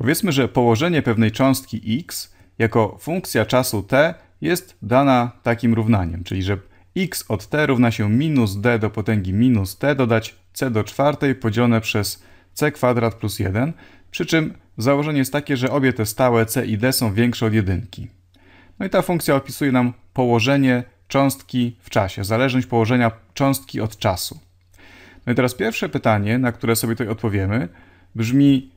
Powiedzmy, że położenie pewnej cząstki x jako funkcja czasu t jest dana takim równaniem, czyli że x od t równa się minus d do potęgi minus t dodać c do czwartej podzielone przez c kwadrat plus 1, przy czym założenie jest takie, że obie te stałe c i d są większe od jedynki. No i ta funkcja opisuje nam położenie cząstki w czasie, zależność położenia cząstki od czasu. No i teraz pierwsze pytanie, na które sobie tutaj odpowiemy, brzmi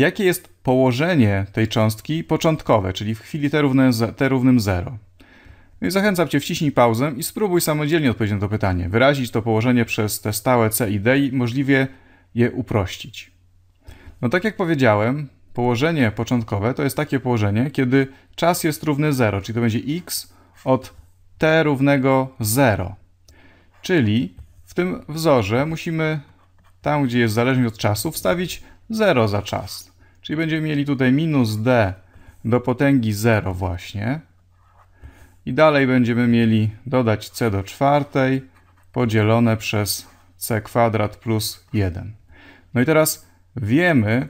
jakie jest położenie tej cząstki początkowe, czyli w chwili t, równe, t równym 0. No zachęcam Cię, wciśnij pauzę i spróbuj samodzielnie odpowiedzieć na to pytanie. Wyrazić to położenie przez te stałe C i D i możliwie je uprościć. No tak jak powiedziałem, położenie początkowe to jest takie położenie, kiedy czas jest równy 0, czyli to będzie x od t równego 0. Czyli w tym wzorze musimy tam, gdzie jest zależność od czasu, wstawić 0 za czas. Czyli będziemy mieli tutaj minus d do potęgi 0 właśnie. I dalej będziemy mieli dodać c do czwartej podzielone przez c kwadrat plus 1. No i teraz wiemy,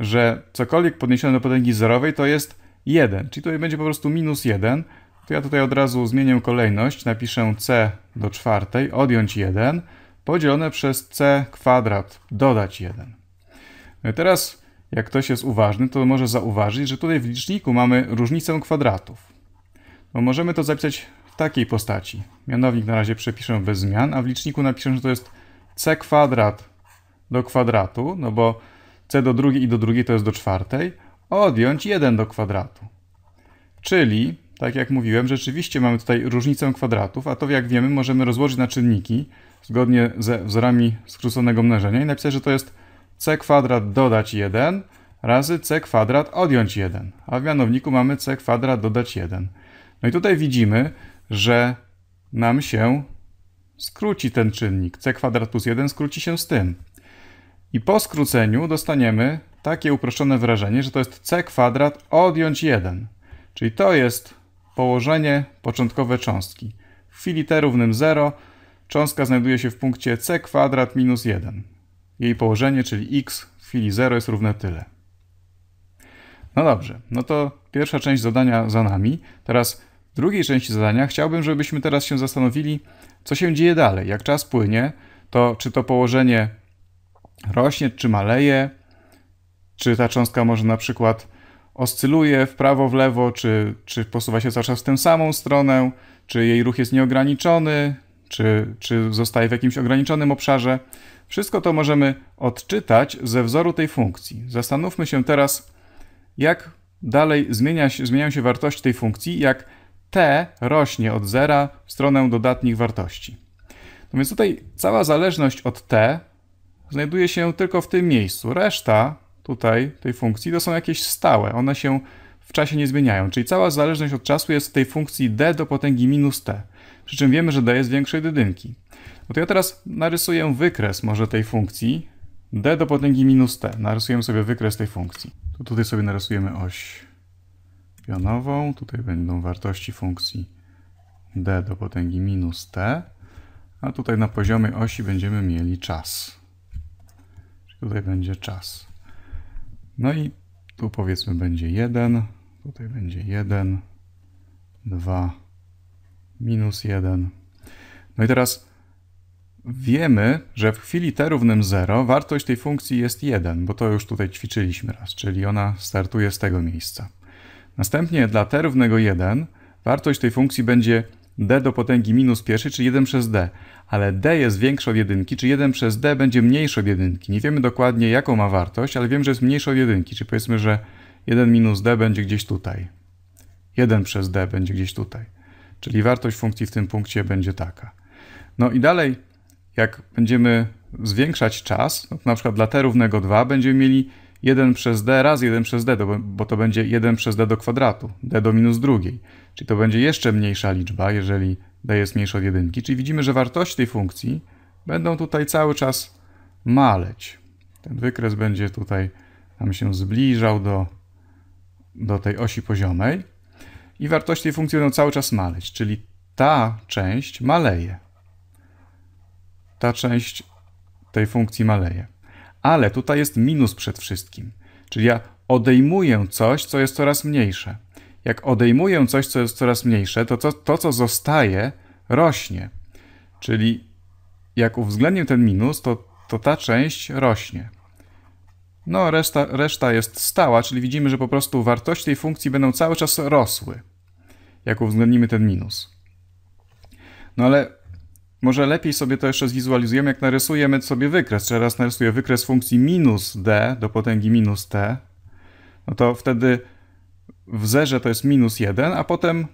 że cokolwiek podniesione do potęgi zerowej to jest 1, czyli tutaj będzie po prostu minus 1. To ja tutaj od razu zmienię kolejność, napiszę c do czwartej, odjąć 1, podzielone przez c kwadrat, dodać 1. No i teraz jak ktoś jest uważny, to może zauważyć, że tutaj w liczniku mamy różnicę kwadratów. No możemy to zapisać w takiej postaci. Mianownik na razie przepiszę bez zmian, a w liczniku napiszę, że to jest c kwadrat do kwadratu, no bo c do drugiej i do drugiej to jest do czwartej, odjąć 1 do kwadratu. Czyli, tak jak mówiłem, rzeczywiście mamy tutaj różnicę kwadratów, a to jak wiemy możemy rozłożyć na czynniki zgodnie ze wzorami skróconego mnożenia i napisać, że to jest c kwadrat dodać 1 razy c kwadrat odjąć 1, a w mianowniku mamy c kwadrat dodać 1. No i tutaj widzimy, że nam się skróci ten czynnik. c kwadrat plus 1 skróci się z tym. I po skróceniu dostaniemy takie uproszczone wrażenie, że to jest c kwadrat odjąć 1. Czyli to jest położenie początkowe cząstki. W chwili t równym 0 cząstka znajduje się w punkcie c kwadrat minus 1. Jej położenie, czyli x w chwili 0 jest równe tyle. No dobrze, no to pierwsza część zadania za nami. Teraz w drugiej części zadania chciałbym, żebyśmy teraz się zastanowili, co się dzieje dalej. Jak czas płynie, to czy to położenie rośnie, czy maleje, czy ta cząstka może na przykład oscyluje w prawo, w lewo, czy, czy posuwa się cały czas w tę samą stronę, czy jej ruch jest nieograniczony, czy, czy zostaje w jakimś ograniczonym obszarze. Wszystko to możemy odczytać ze wzoru tej funkcji. Zastanówmy się teraz, jak dalej zmienia się, zmieniają się wartości tej funkcji, jak t rośnie od zera w stronę dodatnich wartości. No więc tutaj cała zależność od t znajduje się tylko w tym miejscu. Reszta tutaj tej funkcji to są jakieś stałe, one się w czasie nie zmieniają. Czyli cała zależność od czasu jest w tej funkcji d do potęgi minus t przy czym wiemy, że d jest większej dydynki. No to ja teraz narysuję wykres może tej funkcji d do potęgi minus t. Narysujemy sobie wykres tej funkcji. Tu tutaj sobie narysujemy oś pionową, tutaj będą wartości funkcji d do potęgi minus t, a tutaj na poziomie osi będziemy mieli czas. Tutaj będzie czas. No i tu powiedzmy będzie 1, tutaj będzie 1, 2, minus 1. No i teraz wiemy, że w chwili t równym 0 wartość tej funkcji jest 1, bo to już tutaj ćwiczyliśmy raz, czyli ona startuje z tego miejsca. Następnie dla t równego 1 wartość tej funkcji będzie d do potęgi minus pierwszy, czyli 1 przez d. Ale d jest większe od jedynki, czy 1 przez d będzie mniejsze od jedynki. Nie wiemy dokładnie jaką ma wartość, ale wiem, że jest mniejsze od jedynki, czyli powiedzmy, że 1 minus d będzie gdzieś tutaj. 1 przez d będzie gdzieś tutaj. Czyli wartość funkcji w tym punkcie będzie taka. No i dalej, jak będziemy zwiększać czas, no na przykład dla t równego 2 będziemy mieli 1 przez d raz 1 przez d, bo to będzie 1 przez d do kwadratu, d do minus drugiej. Czyli to będzie jeszcze mniejsza liczba, jeżeli d jest mniejsza od 1. Czyli widzimy, że wartości tej funkcji będą tutaj cały czas maleć. Ten wykres będzie tutaj nam się zbliżał do, do tej osi poziomej i wartości tej funkcji będą cały czas maleć, czyli ta część maleje. Ta część tej funkcji maleje. Ale tutaj jest minus przed wszystkim, czyli ja odejmuję coś, co jest coraz mniejsze. Jak odejmuję coś, co jest coraz mniejsze, to to, to co zostaje, rośnie. Czyli jak uwzględnię ten minus, to, to ta część rośnie. No, reszta, reszta jest stała, czyli widzimy, że po prostu wartości tej funkcji będą cały czas rosły jak uwzględnimy ten minus. No ale może lepiej sobie to jeszcze zwizualizujemy, jak narysujemy sobie wykres. Czy raz narysuję wykres funkcji minus d do potęgi minus t, no to wtedy w zerze to jest minus 1, a potem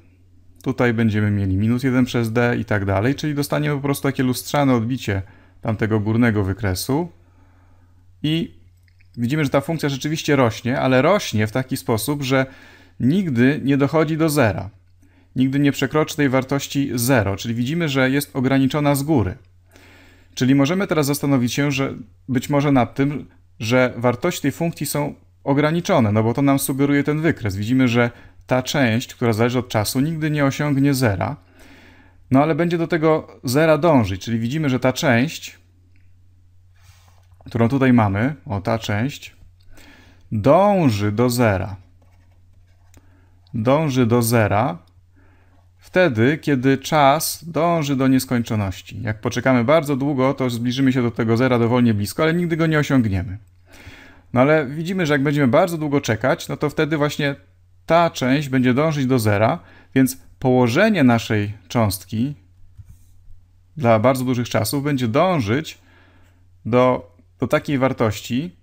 tutaj będziemy mieli minus 1 przez d i tak dalej, czyli dostaniemy po prostu takie lustrzane odbicie tamtego górnego wykresu i widzimy, że ta funkcja rzeczywiście rośnie, ale rośnie w taki sposób, że nigdy nie dochodzi do zera nigdy nie przekroczy tej wartości 0, czyli widzimy, że jest ograniczona z góry. Czyli możemy teraz zastanowić się, że być może nad tym, że wartości tej funkcji są ograniczone, no bo to nam sugeruje ten wykres. Widzimy, że ta część, która zależy od czasu, nigdy nie osiągnie zera, no ale będzie do tego zera dążyć, czyli widzimy, że ta część, którą tutaj mamy, o ta część, dąży do zera. Dąży do zera, wtedy, kiedy czas dąży do nieskończoności. Jak poczekamy bardzo długo, to zbliżymy się do tego zera dowolnie blisko, ale nigdy go nie osiągniemy. No ale widzimy, że jak będziemy bardzo długo czekać, no to wtedy właśnie ta część będzie dążyć do zera, więc położenie naszej cząstki dla bardzo dużych czasów będzie dążyć do, do takiej wartości,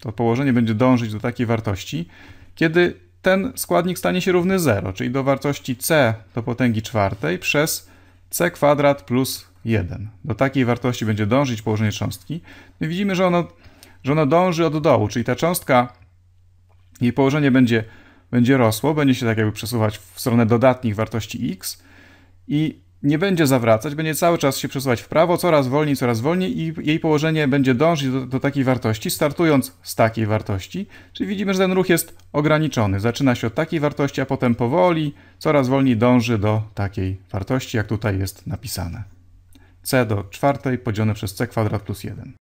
to położenie będzie dążyć do takiej wartości, kiedy ten składnik stanie się równy 0, czyli do wartości c do potęgi czwartej przez c kwadrat plus 1. Do takiej wartości będzie dążyć położenie cząstki. My widzimy, że ono, że ono dąży od dołu, czyli ta cząstka, jej położenie będzie, będzie rosło, będzie się tak jakby przesuwać w stronę dodatnich wartości x i nie będzie zawracać, będzie cały czas się przesuwać w prawo, coraz wolniej, coraz wolniej i jej położenie będzie dążyć do, do, takiej wartości, startując z takiej wartości. Czyli widzimy, że ten ruch jest ograniczony. Zaczyna się od takiej wartości, a potem powoli, coraz wolniej dąży do takiej wartości, jak tutaj jest napisane. c do czwartej podzielone przez c kwadrat plus 1.